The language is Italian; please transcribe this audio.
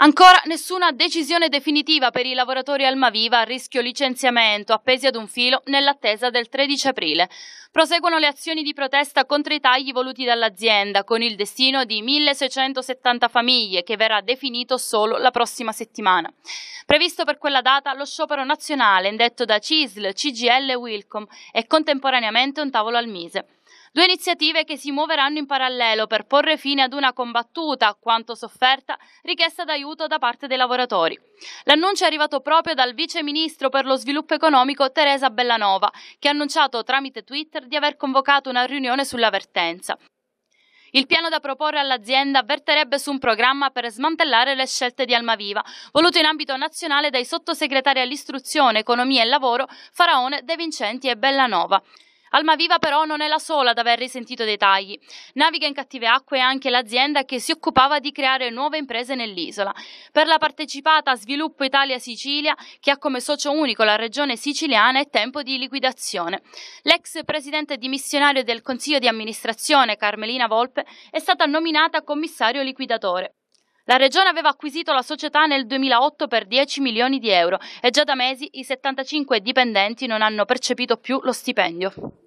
Ancora nessuna decisione definitiva per i lavoratori Almaviva a rischio licenziamento, appesi ad un filo nell'attesa del 13 aprile. Proseguono le azioni di protesta contro i tagli voluti dall'azienda, con il destino di 1670 famiglie, che verrà definito solo la prossima settimana. Previsto per quella data lo sciopero nazionale, indetto da CISL, CGL e Wilcom, e contemporaneamente un tavolo al Mise. Due iniziative che si muoveranno in parallelo per porre fine ad una combattuta, quanto sofferta, richiesta d'aiuto da parte dei lavoratori. L'annuncio è arrivato proprio dal vice ministro per lo sviluppo economico Teresa Bellanova, che ha annunciato tramite Twitter di aver convocato una riunione sulla vertenza. Il piano da proporre all'azienda verterebbe su un programma per smantellare le scelte di Almaviva, voluto in ambito nazionale dai sottosegretari all'istruzione, economia e lavoro Faraone, De Vincenti e Bellanova. Almaviva però non è la sola ad aver risentito dei tagli. Naviga in cattive acque anche l'azienda che si occupava di creare nuove imprese nell'isola. Per la partecipata Sviluppo Italia Sicilia, che ha come socio unico la regione siciliana, è tempo di liquidazione. L'ex presidente dimissionario del Consiglio di amministrazione, Carmelina Volpe, è stata nominata commissario liquidatore. La regione aveva acquisito la società nel 2008 per 10 milioni di euro e già da mesi i 75 dipendenti non hanno percepito più lo stipendio.